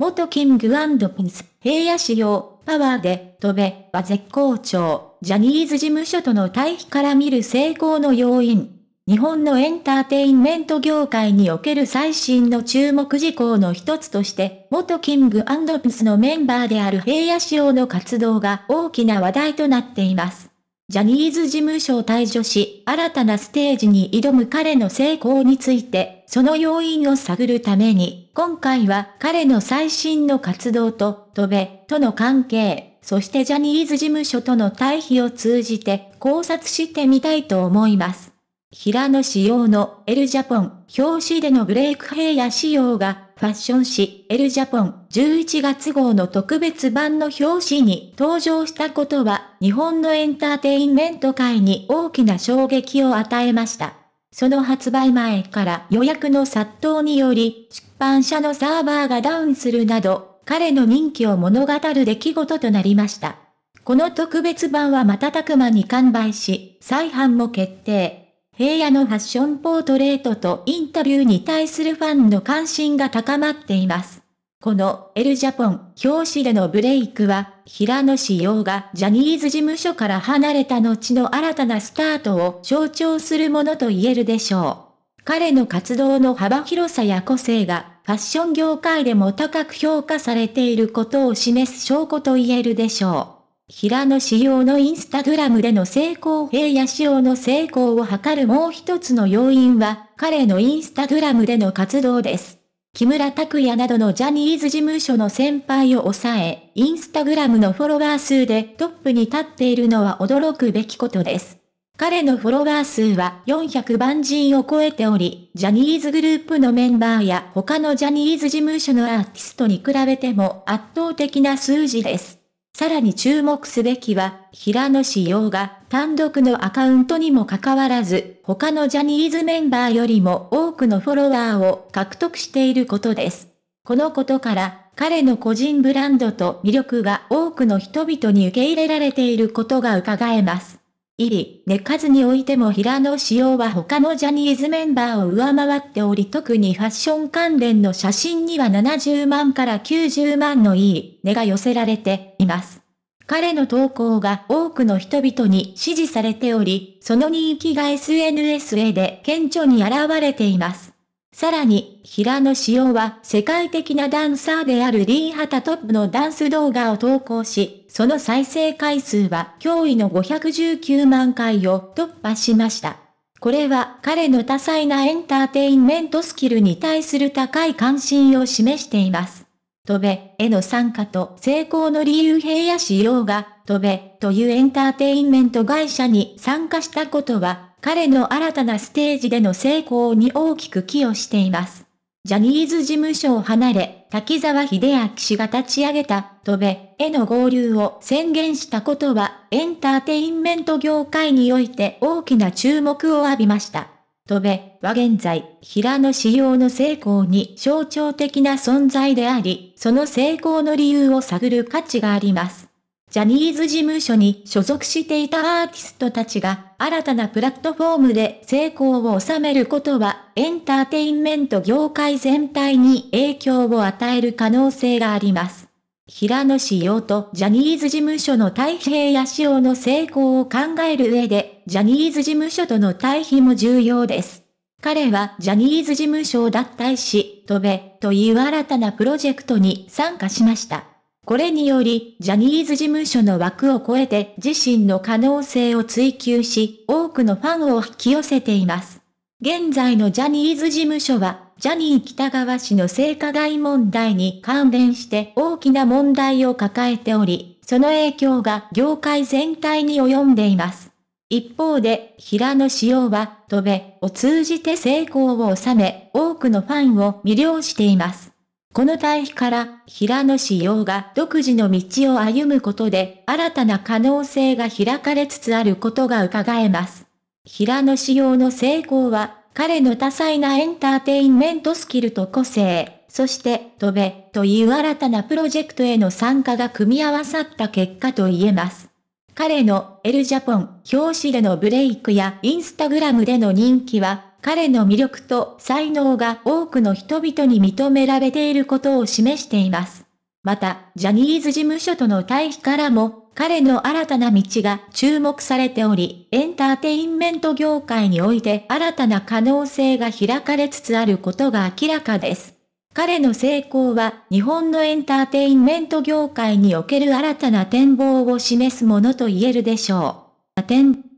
元キングピンス、平野仕様、パワーで、飛べ、は絶好調、ジャニーズ事務所との対比から見る成功の要因。日本のエンターテインメント業界における最新の注目事項の一つとして、元キングピスのメンバーである平野仕様の活動が大きな話題となっています。ジャニーズ事務所を退場し、新たなステージに挑む彼の成功について、その要因を探るために、今回は彼の最新の活動と、戸べとの関係、そしてジャニーズ事務所との対比を通じて考察してみたいと思います。平野仕様のエルジャポン表紙でのブレイク平野仕様がファッション誌エルジャポン11月号の特別版の表紙に登場したことは日本のエンターテインメント界に大きな衝撃を与えました。その発売前から予約の殺到により、出版社のサーバーがダウンするなど、彼の人気を物語る出来事となりました。この特別版は瞬く間に完売し、再販も決定。平野のファッションポートレートとインタビューに対するファンの関心が高まっています。このエルジャポン表紙でのブレイクは、平野紫耀がジャニーズ事務所から離れた後の新たなスタートを象徴するものと言えるでしょう。彼の活動の幅広さや個性が、ファッション業界でも高く評価されていることを示す証拠と言えるでしょう。平野紫耀のインスタグラムでの成功平野紫耀の成功を図るもう一つの要因は、彼のインスタグラムでの活動です。木村拓哉などのジャニーズ事務所の先輩を抑え、インスタグラムのフォロワー数でトップに立っているのは驚くべきことです。彼のフォロワー数は400万人を超えており、ジャニーズグループのメンバーや他のジャニーズ事務所のアーティストに比べても圧倒的な数字です。さらに注目すべきは、平野紫耀が単独のアカウントにもかかわらず、他のジャニーズメンバーよりも多くのフォロワーを獲得していることです。このことから、彼の個人ブランドと魅力が多くの人々に受け入れられていることが伺えます。入り、ね数においても平野紫耀は他のジャニーズメンバーを上回っており特にファッション関連の写真には70万から90万のいい、寝が寄せられています。彼の投稿が多くの人々に支持されており、その人気が SNS へで顕著に現れています。さらに、平野紫耀は世界的なダンサーであるリー・ハタトップのダンス動画を投稿し、その再生回数は驚異の519万回を突破しました。これは彼の多彩なエンターテインメントスキルに対する高い関心を示しています。戸部への参加と成功の理由平野仕が、戸部というエンターテインメント会社に参加したことは、彼の新たなステージでの成功に大きく寄与しています。ジャニーズ事務所を離れ、滝沢秀明氏が立ち上げた、戸部への合流を宣言したことは、エンターテインメント業界において大きな注目を浴びました。戸部は現在、平野仕様の成功に象徴的な存在であり、その成功の理由を探る価値があります。ジャニーズ事務所に所属していたアーティストたちが新たなプラットフォームで成功を収めることは、エンターテインメント業界全体に影響を与える可能性があります。平野紫耀とジャニーズ事務所の対比や仕様の成功を考える上で、ジャニーズ事務所との対比も重要です。彼はジャニーズ事務所を脱退し、飛べ、という新たなプロジェクトに参加しました。これにより、ジャニーズ事務所の枠を超えて自身の可能性を追求し、多くのファンを引き寄せています。現在のジャニーズ事務所は、ジャニー北川氏の性加害問題に関連して大きな問題を抱えており、その影響が業界全体に及んでいます。一方で、平野紫耀は、飛べを通じて成功を収め、多くのファンを魅了しています。この対比から、平野志陽が独自の道を歩むことで、新たな可能性が開かれつつあることが伺えます。平野志陽の成功は、彼の多彩なエンターテインメントスキルと個性、そして、飛べ、という新たなプロジェクトへの参加が組み合わさった結果と言えます。彼のエルジャポン表紙でのブレイクやインスタグラムでの人気は彼の魅力と才能が多くの人々に認められていることを示しています。また、ジャニーズ事務所との対比からも、彼の新たな道が注目されており、エンターテインメント業界において新たな可能性が開かれつつあることが明らかです。彼の成功は日本のエンターテインメント業界における新たな展望を示すものと言えるでしょう。